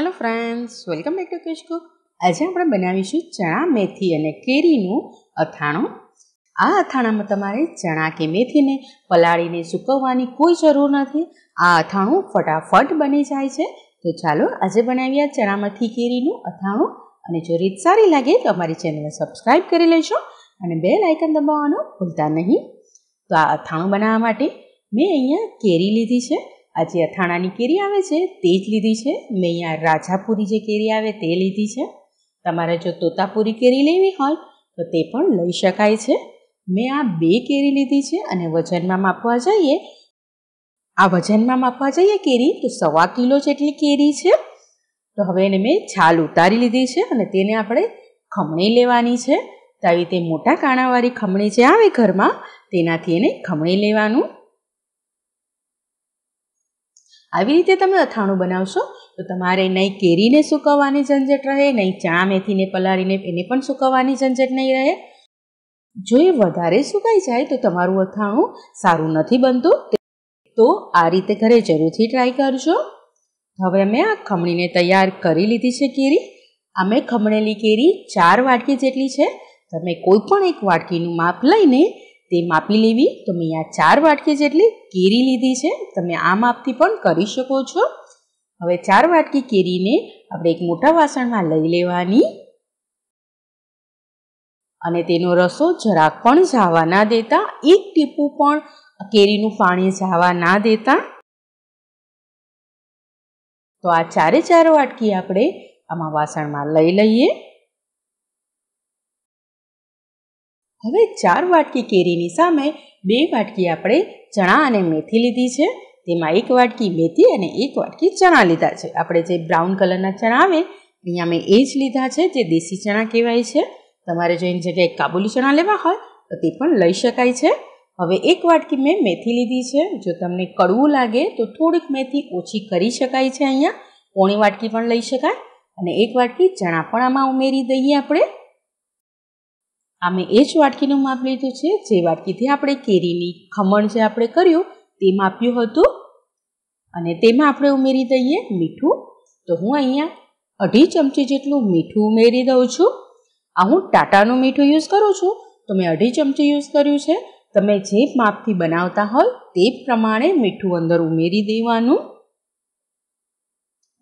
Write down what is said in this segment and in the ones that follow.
hello friends welcome back to કેશ કુક આજે આપણે બનાવીશું ચણા મેથી અને કેરીનું અથાણું આ અથાણામાં તમારે ચણા કે મેથીને પલાળીને સૂકવવાની કોઈ જરૂર નથી આ અથાણું ફટાફટ બની જાય છે તો ચાલો આજે બનાવીએ ચણામાંથી કેરીનું અથાણું અને જો રીત સારી લાગે તો અમારી ચેનલને સબસ્ક્રાઈબ કરી લેશો અને બે લાઇકન દબાવવાનું ભૂલતા નહીં તો આ અથાણું બનાવવા માટે મેં અહીંયા કેરી લીધી છે આજે અથાણાની કેરી આવે છે તે જ લીધી છે મેં અહીંયા રાજાપુરી જે કેરી આવે તે લીધી છે તમારે જો તોતાપુરી કેરી લેવી હોય તો તે પણ લઈ શકાય છે મેં આ બે કેરી લીધી છે અને વજનમાં માપવા જઈએ આ વજનમાં માપવા જઈએ કેરી તો સવા કિલો જેટલી કેરી છે તો હવે એને મેં છાલ ઉતારી લીધી છે અને તેને આપણે ખમણી લેવાની છે તો આવી રીતે મોટા કાણાવાળી ખમણી જે આવે ઘરમાં તેનાથી એને ખમણી લેવાનું આવી રીતે તમે અથાણું બનાવશો તો તમારે નહીં કેરીને સૂકવવાની ઝંઝટ રહે નહીં ચણા મેથીને પલાળીને એને પણ સૂકવવાની ઝંઝટ નહીં રહે જો એ વધારે સુકાઈ જાય તો તમારું અથાણું સારું નથી બનતું તો આ રીતે ઘરે જરૂરથી ટ્રાય કરજો હવે મેં આ ખમણીને તૈયાર કરી લીધી છે કેરી અમે ખમણેલી કેરી ચાર વાટકી જેટલી છે તમે કોઈ પણ એક વાટકીનું માપ લઈને તે માપી લેવી તો મેં આ ચાર વાટકી જેટલી કેરી લીધી છે તમે આ માપથી પણ કરી શકો છો હવે ચાર વાટકી કેરીને આપણે એક મોટા વાસણમાં લઈ લેવાની અને તેનો રસો જરાક પણ જાવા ના દેતા એક ટીપું પણ કેરીનું પાણી જાવા ના દેતા તો આ ચારે ચાર વાટકી આપણે આમાં વાસણમાં લઈ લઈએ હવે ચાર વાટકી કેરીની સામે બે વાટકી આપણે ચણા અને મેથી લીધી છે તેમાં એક વાટકી મેથી અને એક વાટકી ચણા લીધા છે આપણે જે બ્રાઉન કલરના ચણા આવે અહીંયા મેં એ જ લીધા છે જે દેશી ચણા કહેવાય છે તમારે જો એની જગ્યાએ કાબુલી ચણા લેવા હોય તો તે પણ લઈ શકાય છે હવે એક વાટકી મેં મેથી લીધી છે જો તમને કડવું લાગે તો થોડીક મેથી ઓછી કરી શકાય છે અહીંયા પોણી વાટકી પણ લઈ શકાય અને એક વાટકી ચણા પણ આમાં ઉમેરી દઈએ આપણે આ મેં એ જ વાટકીનું માપ લીધું છે જે વાટકીથી આપણે કેરીની ખમણ જે આપણે કર્યું તે માપ્યું હતું અને તેમાં આપણે ઉમેરી દઈએ મીઠું તો હું અહીંયા અઢી ચમચી જેટલું મીઠું ઉમેરી દઉં છું આ હું ટાટાનું મીઠું યુઝ કરું છું તો મેં અઢી ચમચી યુઝ કર્યું છે તમે જે માપથી બનાવતા હોય તે પ્રમાણે મીઠું અંદર ઉમેરી દેવાનું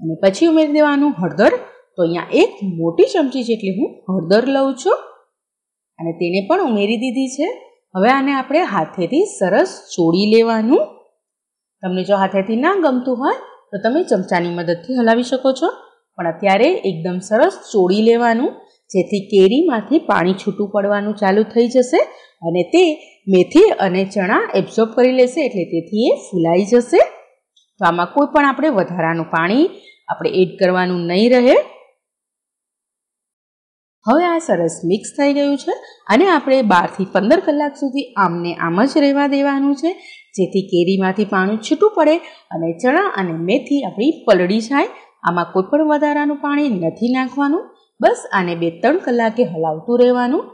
અને પછી ઉમેરી દેવાનું હળદર તો અહીંયા એક મોટી ચમચી જેટલી હું હળદર લઉં છું અને તેને પણ ઉમેરી દીધી છે હવે આને આપણે હાથેથી સરસ ચોળી લેવાનું તમને જો હાથેથી ના ગમતું હોય તો તમે ચમચાની મદદથી હલાવી શકો છો પણ અત્યારે એકદમ સરસ ચોળી લેવાનું જેથી કેરીમાંથી પાણી છૂટું પડવાનું ચાલુ થઈ જશે અને તે મેથી અને ચણા એબ્ઝોર્બ કરી લેશે એટલે તેથી એ ફૂલાઈ જશે તો આમાં કોઈ પણ આપણે વધારાનું પાણી આપણે એડ કરવાનું નહીં રહે હવે આ સરસ મિક્સ થઈ ગયું છે અને આપણે બારથી પંદર કલાક સુધી આમને આમ જ રહેવા દેવાનું છે જેથી કેરીમાંથી પાણી છૂટું પડે અને ચણા અને મેથી આપણી પલળી જાય આમાં કોઈ પણ વધારાનું પાણી નથી નાખવાનું બસ આને બે ત્રણ કલાકે હલાવતું રહેવાનું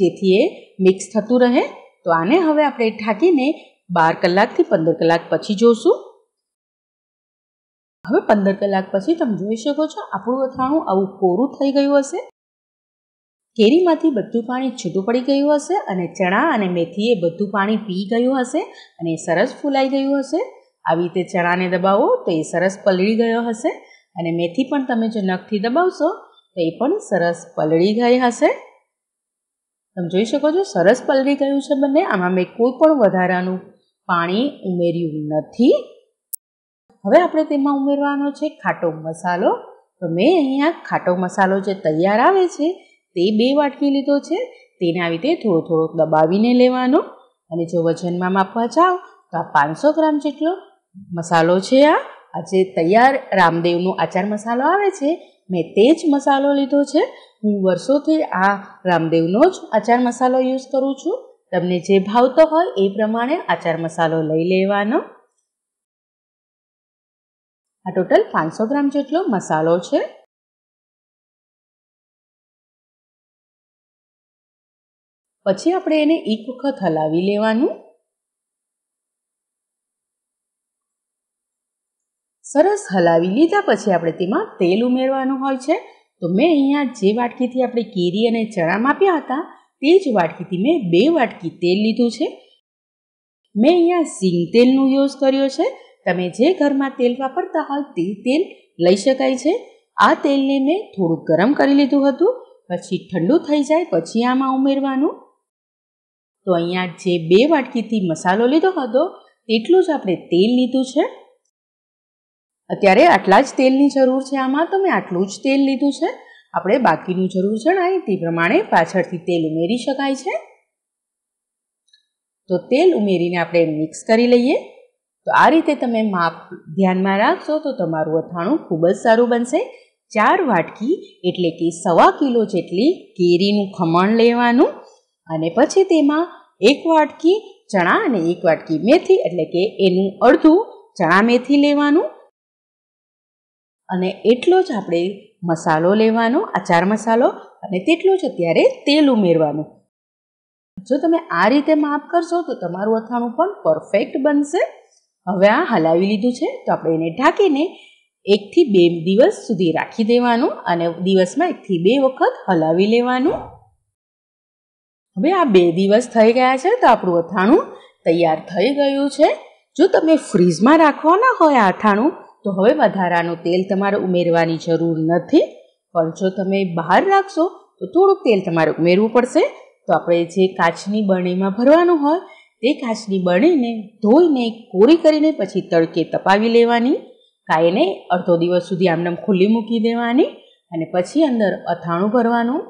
જેથી એ મિક્સ થતું રહે તો આને હવે આપણે ઢાંકીને બાર કલાકથી પંદર કલાક પછી જોશું હવે પંદર કલાક પછી તમે જોઈ શકો છો આપણું અથાણું આવું કોરું થઈ ગયું હશે કેરીમાંથી બધું પાણી છૂટું પડી ગયું હશે અને ચણા અને મેથીએ બધું પાણી પી ગયું હશે અને એ સરસ ફૂલાઈ ગયું હશે આવી રીતે ચણાને દબાવો તો એ સરસ પલળી ગયો હશે અને મેથી પણ તમે જો નખથી દબાવશો તો એ પણ સરસ પલળી ગઈ હશે તમે જોઈ શકો છો સરસ પલળી ગયું છે બંને આમાં મેં કોઈ પણ વધારાનું પાણી ઉમેર્યું નથી હવે આપણે તેમાં ઉમેરવાનો છે ખાટો મસાલો તો મેં અહીંયા ખાટો મસાલો જે તૈયાર આવે છે તે બે વાટકી લીધો છે તેના રીતે થોડો થોડો દબાવીને લેવાનો અને જો વજનમાં માપવા ચાહો તો આ પાંચસો ગ્રામ જેટલો મસાલો છે આ આજે તૈયાર રામદેવનો આચાર મસાલો આવે છે મેં તે જ મસાલો લીધો છે હું વર્ષોથી આ રામદેવનો જ આચાર મસાલો યુઝ કરું છું તમને જે ભાવતો હોય એ પ્રમાણે આચાર મસાલો લઈ લેવાનો આ ટોટલ પાંચસો ગ્રામ જેટલો મસાલો છે પછી આપણે એને એક વખત હલાવી લેવાનું સરસ હલાવી લીધા પછી આપણે તેમાં તેલ ઉમેરવાનું હોય છે તો મેં અહીંયા જે વાટકીથી આપણે કેરી અને ચણા માપ્યા હતા તે જ વાટકીથી મેં બે વાટકી તેલ લીધું છે મેં અહીંયા સિંગ તેલનો યુઝ કર્યો છે તમે જે ઘરમાં તેલ વાપરતા હોય તે તેલ લઈ શકાય છે આ તેલને મેં થોડું ગરમ કરી લીધું હતું પછી ઠંડુ થઈ જાય પછી આમાં ઉમેરવાનું તો અહીંયા જે બે વાટકીથી મસાલો લીધો હતો તેટલું જ આપણે તેલ લીધું છે અત્યારે આટલા જ તેલની જરૂર છે આમાં તો મેં આટલું જ તેલ લીધું છે આપણે બાકીનું જરૂર જણાય તે પ્રમાણે પાછળથી તેલ ઉમેરી શકાય છે તો તેલ ઉમેરીને આપણે મિક્સ કરી લઈએ તો આ રીતે તમે માપ ધ્યાનમાં રાખશો તો તમારું અથાણું ખૂબ જ સારું બનશે ચાર વાટકી એટલે કે સવા કિલો જેટલી કેરીનું ખમણ લેવાનું અને પછી તેમાં એક વાટકી ચણા અને એક વાટકી મેથી એટલે કે એનું અડધું ચણા મેથી લેવાનું અને એટલો જ આપણે મસાલો લેવાનો અચાર મસાલો અને તેટલું જ અત્યારે તેલ ઉમેરવાનું જો તમે આ રીતે માફ કરશો તો તમારું અથાણું પણ પરફેક્ટ બનશે હવે આ હલાવી લીધું છે તો આપણે એને ઢાંકીને એકથી બે દિવસ સુધી રાખી દેવાનું અને દિવસમાં એકથી બે વખત હલાવી લેવાનું હવે આ બે દિવસ થઈ ગયા છે તો આપણું અથાણું તૈયાર થઈ ગયું છે જો તમે ફ્રીજમાં રાખવાના હોય અથાણું તો હવે વધારાનું તેલ તમારે ઉમેરવાની જરૂર નથી પણ જો તમે બહાર રાખશો તો થોડુંક તેલ તમારે ઉમેરવું પડશે તો આપણે જે કાચની બરણીમાં ભરવાનું હોય તે કાચની બરણીને ધોઈને કોરી કરીને પછી તડકે તપાવી લેવાની કાંઈને અડધો દિવસ સુધી આમનામ ખુલ્લી મૂકી દેવાની અને પછી અંદર અથાણું ભરવાનું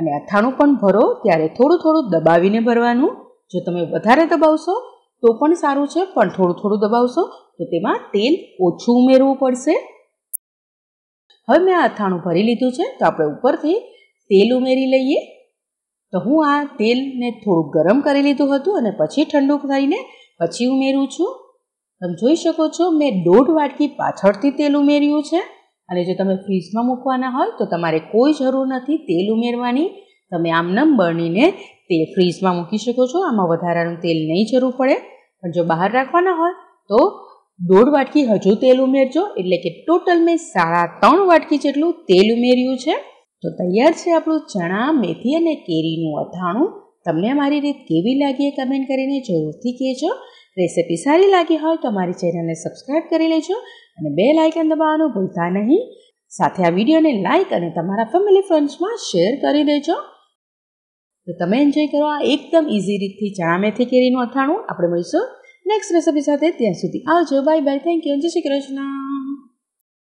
અને અથાણું પણ ભરો ત્યારે થોડું થોડું દબાવીને ભરવાનું જો તમે વધારે દબાવશો તો પણ સારું છે પણ થોડું થોડું દબાવશો તો તેમાં તેલ ઓછું ઉમેરવું પડશે હવે મેં આ અથાણું ભરી લીધું છે તો આપણે ઉપરથી તેલ ઉમેરી લઈએ તો હું આ તેલને થોડું ગરમ કરી લીધું હતું અને પછી ઠંડુ કરીને પછી ઉમેરું છું તમે જોઈ શકો છો મેં દોઢ વાટકી પાછળથી તેલ ઉમેર્યું છે અને જો તમે ફ્રીજમાં મૂકવાના હોય તો તમારે કોઈ જરૂર નથી તેલ ઉમેરવાની તમે આમ નમ બળીને તે ફ્રીજમાં મૂકી શકો છો આમાં વધારાનું તેલ નહીં જરૂર પડે પણ જો બહાર રાખવાના હોય તો દોઢ વાટકી હજુ તેલ ઉમેરજો એટલે કે ટોટલ મેં સાડા ત્રણ વાટકી જેટલું તેલ ઉમેર્યું છે તો તૈયાર છે આપણું ચણા મેથી અને કેરીનું અથાણું તમને મારી રીત કેવી લાગી એ કમેન્ટ કરીને જરૂરથી કહેજો રેસિપી સારી લાગી હોય તો મારી ચેનલને સબસ્ક્રાઈબ કરી લેજો અને બે લાઇકન દબાવવાનું ભૂલતા નહીં સાથે આ વિડીયોને લાઇક અને તમારા ફેમિલી ફ્રેન્ડ્સમાં શેર કરી દેજો તો તમે એન્જોય કરો આ એકદમ ઇઝી રીતથી ચણા મેથી કેરીનું અથાણું આપણે મળીશું નેક્સ્ટ રેસિપી સાથે ત્યાં સુધી આવજો બાય બાય થેન્ક યુ જય શ્રી કૃષ્ણ